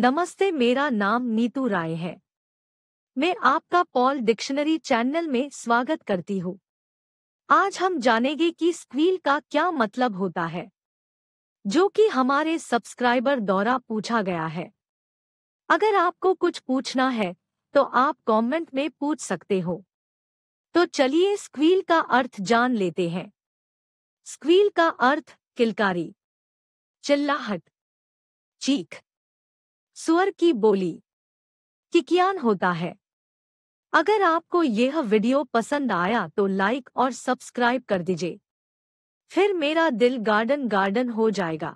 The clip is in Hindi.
नमस्ते मेरा नाम नीतू राय है मैं आपका पॉल डिक्शनरी चैनल में स्वागत करती हूँ आज हम जानेंगे कि स्क्वील का क्या मतलब होता है जो कि हमारे सब्सक्राइबर द्वारा पूछा गया है अगर आपको कुछ पूछना है तो आप कमेंट में पूछ सकते हो तो चलिए स्क्वील का अर्थ जान लेते हैं स्क्वील का अर्थ किलकारी चिल्लाहट चीख सुअर की बोली किकियान होता है अगर आपको यह वीडियो पसंद आया तो लाइक और सब्सक्राइब कर दीजिए फिर मेरा दिल गार्डन गार्डन हो जाएगा